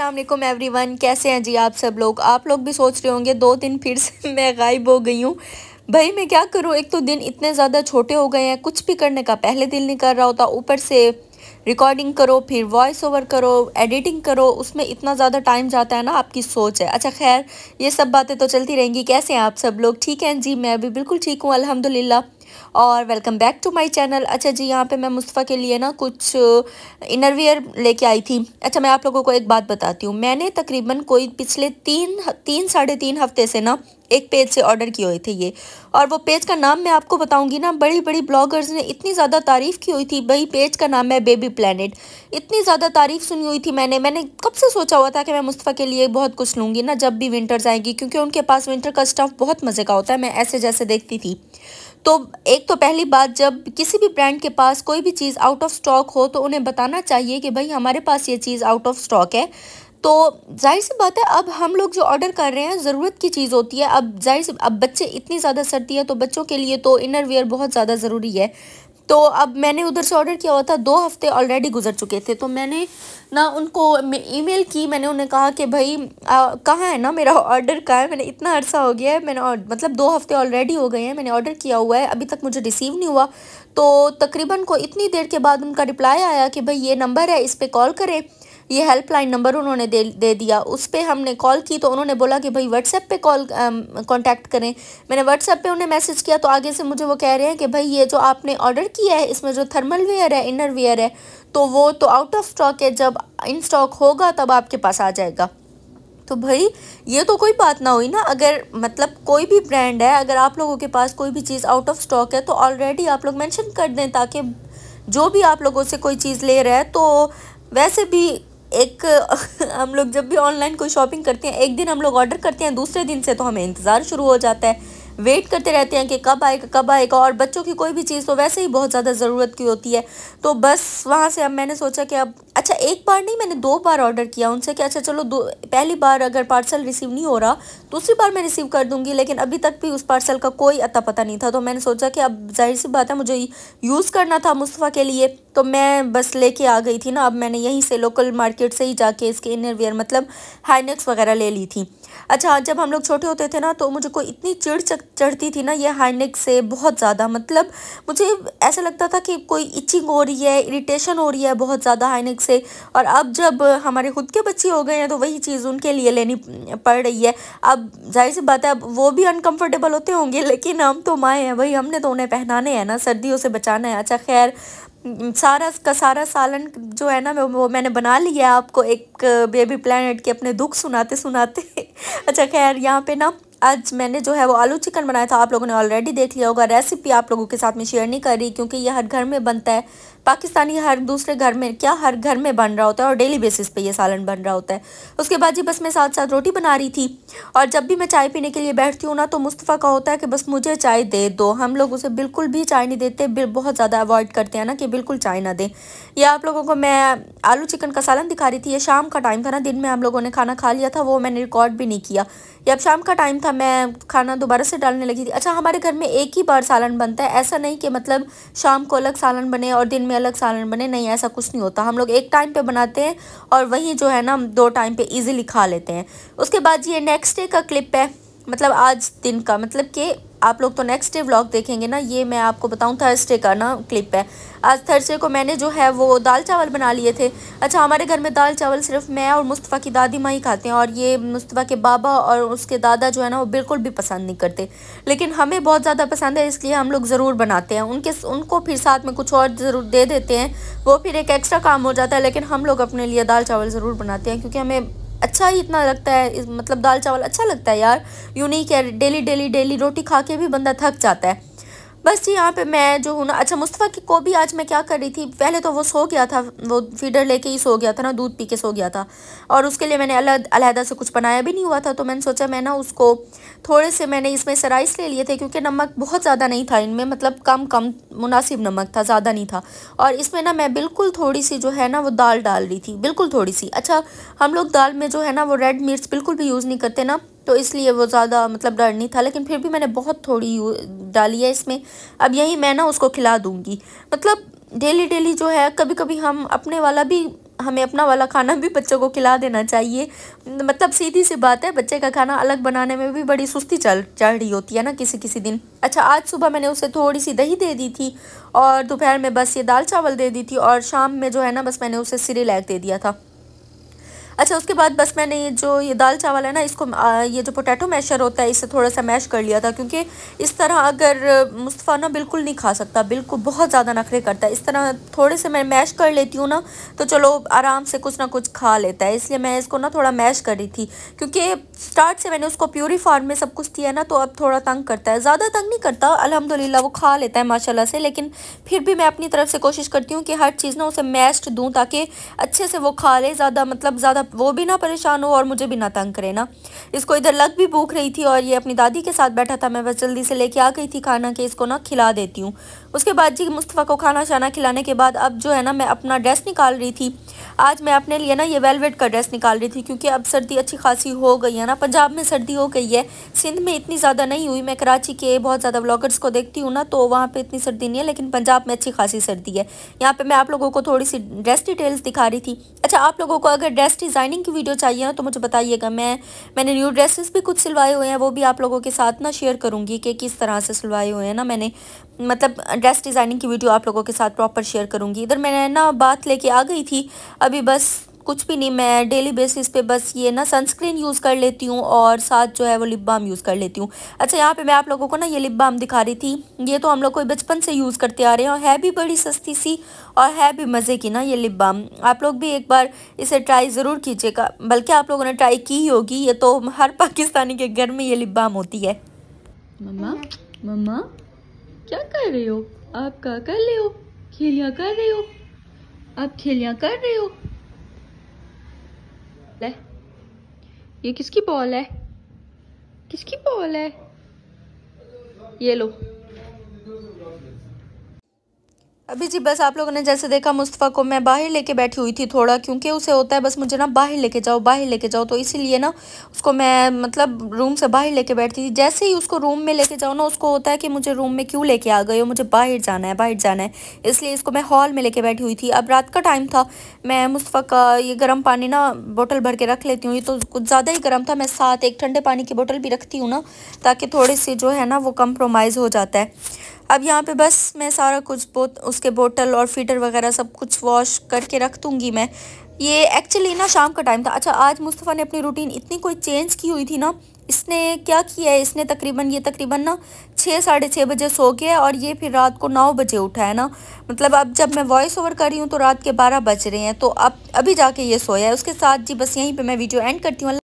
Aslam every one कैसे हैं जी आप सब लोग आप लोग भी सोच रहे होंगे दो दिन फिर से मैं गायब हो गई हूँ भाई मैं क्या करूँ एक तो दिन इतने ज़्यादा छोटे हो गए हैं कुछ भी करने का पहले दिल नहीं कर रहा होता ऊपर से रिकॉर्डिंग करो फिर वॉइस ओवर करो एडिटिंग करो उसमें इतना ज़्यादा टाइम जाता है ना आपकी सोच है अच्छा खैर ये सब बातें तो चलती रहेंगी कैसे हैं आप सब लोग ठीक हैं जी मैं अभी बिल्कुल ठीक हूँ अलहमदिल्ला और welcome back to my channel अच्छा जी यहाँ पे मैं मुस्तफ़ा के लिए ना कुछ इनरवियर uh, लेके आई थी अच्छा मैं आप लोगों को एक बात बताती हूँ मैंने तकरीबन कोई पिछले तीन तीन साढ़े तीन हफ्ते से ना एक पेज से ऑर्डर किए हुए थे ये और वो पेज का नाम मैं आपको बताऊंगी ना बड़ी बड़ी ब्लॉगर्स ने इतनी ज़्यादा तारीफ़ की हुई थी भाई पेज का नाम है बेबी प्लानट इतनी ज़्यादा तारीफ़ सुनी हुई थी मैंने मैंने कब से सोचा हुआ था कि मैं मुस्तफ़ा के लिए बहुत कुछ लूँगी ना जब भी विंटर्स आएंगी क्योंकि उनके पास विंटर का स्टफ़ बहुत मज़े का होता है मैं ऐसे जैसे देखती थी तो एक तो पहली बात जब किसी भी ब्रांड के पास कोई भी चीज़ आउट ऑफ स्टॉक हो तो उन्हें बताना चाहिए कि भाई हमारे पास ये चीज़ आउट ऑफ स्टॉक है तो जाहिर सी बात है अब हम लोग जो ऑर्डर कर रहे हैं ज़रूरत की चीज़ होती है अब जाहिर सी अब बच्चे इतनी ज़्यादा सर्दी है तो बच्चों के लिए तो इनर वेयर बहुत ज़्यादा ज़रूरी है तो अब मैंने उधर से ऑर्डर किया हुआ था दो हफ्ते ऑलरेडी गुजर चुके थे तो मैंने ना उनको ईमेल की मैंने उन्हें कहा कि भाई कहाँ है ना मेरा ऑर्डर कहाँ है मैंने इतना अरसा हो गया है मैंने मतलब दो हफ्ते ऑलरेडी हो गए हैं मैंने ऑर्डर किया हुआ है अभी तक मुझे रिसीव नहीं हुआ तो तकरीबन को इतनी देर के बाद उनका रिप्लाई आया कि भाई ये नंबर है इस पर कॉल करें ये हेल्पलाइन नंबर उन्होंने दे दे दिया उस पर हमने कॉल की तो उन्होंने बोला कि भाई व्हाट्सएप पे कॉल कांटेक्ट um, करें मैंने व्हाट्सएप पे उन्हें मैसेज किया तो आगे से मुझे वो कह रहे हैं कि भाई ये जो आपने ऑर्डर किया है इसमें जो थर्मल वेयर है इनर वेयर है तो वो तो आउट ऑफ स्टॉक है जब इन स्टॉक होगा तब आपके पास आ जाएगा तो भाई ये तो कोई बात ना हुई ना अगर मतलब कोई भी ब्रांड है अगर आप लोगों के पास कोई भी चीज़ आउट ऑफ स्टॉक है तो ऑलरेडी आप लोग मेंशन कर दें ताकि जो भी आप लोगों से कोई चीज़ ले रहा है तो वैसे भी एक हम लोग जब भी ऑनलाइन कोई शॉपिंग करते हैं एक दिन हम लोग ऑर्डर करते हैं दूसरे दिन से तो हमें इंतज़ार शुरू हो जाता है वेट करते रहते हैं कि कब आएगा कब आएगा और बच्चों की कोई भी चीज़ तो वैसे ही बहुत ज़्यादा ज़रूरत की होती है तो बस वहाँ से अब मैंने सोचा कि अब अच्छा एक बार नहीं मैंने दो बार ऑर्डर किया उनसे कि अच्छा चलो दो पहली बार अगर पार्सल रिसीव नहीं हो रहा दूसरी बार मैं रिसीव कर दूंगी लेकिन अभी तक भी उस पार्सल का कोई अता पता नहीं था तो मैंने सोचा कि अब जाहिर सी बात है मुझे यूज़ करना था मुस्तफ़ा के लिए तो मैं बस लेके आ गई थी ना अब मैंने यहीं से लोकल मार्केट से ही जाके इसके इनर वेयर मतलब हाइनेक्स वगैरह ले ली थी अच्छा जब हम लोग छोटे होते थे ना तो मुझे कोई इतनी चिड़ चढ़ती थी ना ये हाइनेक से बहुत ज़्यादा मतलब मुझे ऐसा लगता था कि कोई इचिंग हो रही है इरीटेशन हो रही है बहुत ज़्यादा हाइनेक से और अब जब हमारे खुद के बच्चे हो गए हैं तो वही चीज़ उनके लिए लेनी पड़ रही है अब जाहिर सी बात है अब वो भी अनकम्फर्टेबल होते होंगे लेकिन हम तो माएँ हैं भाई हमने तो उन्हें पहनाने हैं ना सर्दियों से बचाना है अच्छा खैर सारा का सारा सालन जो है ना वो मैंने बना लिया है आपको एक बेबी प्लानट के अपने दुख सुनाते सुनाते अच्छा खैर यहाँ पे ना आज मैंने जो है वो आलू चिकन बनाया था आप लोगों ने ऑलरेडी देख लिया होगा रेसिपी आप लोगों के साथ में शेयर नहीं कर रही क्योंकि ये हर घर में बनता है पाकिस्तानी हर दूसरे घर में क्या हर घर में बन रहा होता है और डेली बेसिस पे ये सालन बन रहा होता है उसके बाद जी बस मैं साथ साथ रोटी बना रही थी और जब भी मैं चाय पीने के लिए बैठती हूँ ना तो मुस्तफ़ा का होता है कि बस मुझे चाय दे दो हम लोग उसे बिल्कुल भी चाय नहीं देते बहुत ज़्यादा अवॉइड करते हैं ना कि बिल्कुल चाय ना दें या आप लोगों को मैं आलू चिकन का सालन दिखा रही थी ये शाम का टाइम था ना दिन में हम लोगों ने खाना खा लिया था वो मैंने रिकॉर्ड भी नहीं किया जब शाम का टाइम था मैं खाना दोबारा से डालने लगी थी अच्छा हमारे घर में एक ही बार सालन बनता है ऐसा नहीं कि मतलब शाम को अलग सालन बने और दिन में में अलग सालन बने नहीं ऐसा कुछ नहीं होता हम लोग एक टाइम पे बनाते हैं और वहीं जो है ना दो टाइम पे इजीली खा लेते हैं उसके बाद ये नेक्स्ट डे का क्लिप है मतलब आज दिन का मतलब कि आप लोग तो नेक्स्ट डे व्लॉग देखेंगे ना ये मैं आपको बताऊँ थर्सडे का ना क्लिप है आज थर्सडे को मैंने जो है वो दाल चावल बना लिए थे अच्छा हमारे घर में दाल चावल सिर्फ मैं और मुस्तफ़ा की दादी माँ ही खाते हैं और ये मुस्तफ़ा के बाबा और उसके दादा जो है ना वो बिल्कुल भी पसंद नहीं करते लेकिन हमें बहुत ज़्यादा पसंद है इसलिए हम लोग ज़रूर बनाते हैं उनके उनको फिर साथ में कुछ और ज़रूर दे देते हैं वो फिर एक एक्स्ट्रा काम हो जाता है लेकिन हम लोग अपने लिए दाल चावल ज़रूर बनाते हैं क्योंकि हमें अच्छा ही इतना लगता है मतलब दाल चावल अच्छा लगता है यार यूनिक है डेली डेली डेली रोटी खा के भी बंदा थक जाता है बस जी यहाँ पे मैं जो हूँ ना अच्छा मुस्तफ़ा की को भी आज मैं क्या कर रही थी पहले तो वो सो गया था वो फीडर लेके ही सो गया था ना दूध पी के सो गया था और उसके लिए मैंने अलग अलहदा से कुछ बनाया भी नहीं हुआ था तो मैंने सोचा मैं ना उसको थोड़े से मैंने इसमें सराइस ले लिए थे क्योंकि नमक बहुत ज़्यादा नहीं था इनमें मतलब कम कम मुनासिब नमक था ज़्यादा नहीं था और इसमें ना मैं बिल्कुल थोड़ी सी जो है ना वो दाल डाल रही थी बिल्कुल थोड़ी सी अच्छा हम लोग दाल में जो है ना वो रेड मिर्च बिल्कुल भी यूज़ नहीं करते ना तो इसलिए वो ज़्यादा मतलब डर नहीं था लेकिन फिर भी मैंने बहुत थोड़ी डाली है इसमें अब यही मैं ना उसको खिला दूँगी मतलब डेली डेली जो है कभी कभी हम अपने वाला भी हमें अपना वाला खाना भी बच्चों को खिला देना चाहिए मतलब सीधी सी बात है बच्चे का खाना अलग बनाने में भी बड़ी सुस्ती चल चढ़ रही होती है ना किसी किसी दिन अच्छा आज सुबह मैंने उसे थोड़ी सी दही दे दी थी और दोपहर में बस ये दाल चावल दे दी थी और शाम में जो है ना बस मैंने उसे सिरे लैक दे दिया था अच्छा उसके बाद बस मैंने ये जो ये दाल चावल है ना इसको ये जो पोटैटो मैशर होता है इसे थोड़ा सा मैश कर लिया था क्योंकि इस तरह अगर मुस्तफ़ा ना बिल्कुल नहीं खा सकता बिल्कुल बहुत ज़्यादा नखरे करता है इस तरह थोड़े से मैं मैश कर लेती हूँ ना तो चलो आराम से कुछ ना कुछ खा लेता है इसलिए मैं इसको ना थोड़ा मैश कर रही थी क्योंकि स्टार्ट से मैंने उसको प्योरी फार्म में सब कुछ दिया ना तो अब थोड़ा तंग करता है ज़्यादा तंग नहीं करता अलहमदिल्ला वो खा लेता है माशाला से लेकिन फिर भी मैं अपनी तरफ से कोशिश करती हूँ कि हर चीज़ ना उसे मैश्ड दूँ ताकि अच्छे से वो खा ले ज़्यादा मतलब ज़्यादा वो भी ना परेशान हो और मुझे भी ना तंग करे ना इसको इधर लग भी भूख रही थी और ये अपनी दादी के साथ बैठा था मैं बस जल्दी से लेके आ गई थी खाना कि इसको ना खिला देती हूँ उसके बाद जी मुस्तफ़ा को खाना शाना खिलाने के बाद अब जो है ना मैं अपना ड्रेस निकाल रही थी आज मैं अपने लिए ना ये वेलवेट का ड्रेस निकाल रही थी क्योंकि अब सर्दी अच्छी खासी हो गई है ना पंजाब में सर्दी हो गई है सिंध में इतनी ज़्यादा नहीं हुई मैं कराची के बहुत ज़्यादा ब्लॉगर्स को देखती हूँ ना तो वहाँ पर इतनी सर्दी नहीं है लेकिन पंजाब में अच्छी खासी सर्दी है यहाँ पर मैं आप लोगों को थोड़ी सी ड्रेस डिटेल्स दिखा रही थी अच्छा आप लोगों को अगर ड्रेस डिज़ाइनिंग की वीडियो चाहिए ना तो मुझे बताइएगा मैं मैंने न्यू ड्रेसेस भी कुछ सिलवाए हुए हैं वो भी आप लोगों के साथ ना शेयर करूँगी कि किस तरह से सिलवाए हुए हैं ना मैंने मतलब ड्रेस डिज़ाइनिंग की वीडियो आप लोगों के साथ प्रॉपर शेयर करूँगी इधर मैंने ना बात लेके आ गई थी अभी बस कुछ भी नहीं मैं डेली बेसिस पे बस ये ना सनस्क्रीन यूज़ कर लेती हूँ और साथ जो है वो लिप बाम यूज़ कर लेती हूँ अच्छा यहाँ पे मैं आप लोगों को ना ये लिप बाम दिखा रही थी ये तो हम लोग कोई बचपन से यूज़ करते आ रहे हैं और है भी बड़ी सस्ती सी और है भी मज़े की ना ये लिप बाम आप लोग भी एक बार इसे ट्राई ज़रूर कीजिएगा बल्कि आप लोगों ने ट्राई की होगी ये तो हर पाकिस्तानी के घर में ये लिप बाम होती है मम्मा मम्मा क्या कर रहे हो आप क्या कर रहे हो खेलियाँ कर रहे हो आप खेलियाँ कर रहे हो है ये किसकी बॉल है किसकी बॉल है ये लो अभी जी बस आप लोगों ने जैसे देखा मुस्तफ़ा को मैं बाहर लेके बैठी हुई थी थोड़ा क्योंकि उसे होता है बस मुझे ना बाहर लेके जाओ बाहर लेके जाओ तो इसीलिए ना उसको मैं मतलब रूम से बाहर लेके बैठती थी जैसे ही उसको रूम में लेके जाओ ना उसको होता है कि मुझे रूम में क्यों लेके आ गए हो मुझे बाहर जाना है बाहर जाना है इसलिए इसको मैं हॉल में लेके बैठी हुई थी अब रात का टाइम था मैं मुस्तफ़ा का ये गर्म पानी ना बोटल भर के रख लेती हूँ ये तो कुछ ज़्यादा ही गर्म था मैं साथ एक ठंडे पानी की बोटल भी रखती हूँ ना ताकि थोड़ी सी जो है ना वो कम्प्रोमाइज़ हो जाता है अब यहाँ पे बस मैं सारा कुछ बोत उसके बोतल और फीटर वगैरह सब कुछ वॉश करके रख दूँगी मैं ये एक्चुअली ना शाम का टाइम था अच्छा आज मुस्तफ़ा ने अपनी रूटीन इतनी कोई चेंज की हुई थी ना इसने क्या किया है इसने तकरीबन ये तकरीबन ना छः साढ़े छः बजे सो गया और ये फिर रात को नौ बजे उठा है ना मतलब अब जब मैं वॉइस ओवर कर रही हूँ तो रात के बारह बज रहे हैं तो अब अभी जाके ये सोया है उसके साथ जी बस यहीं पर मैं वीडियो एंड करती हूँ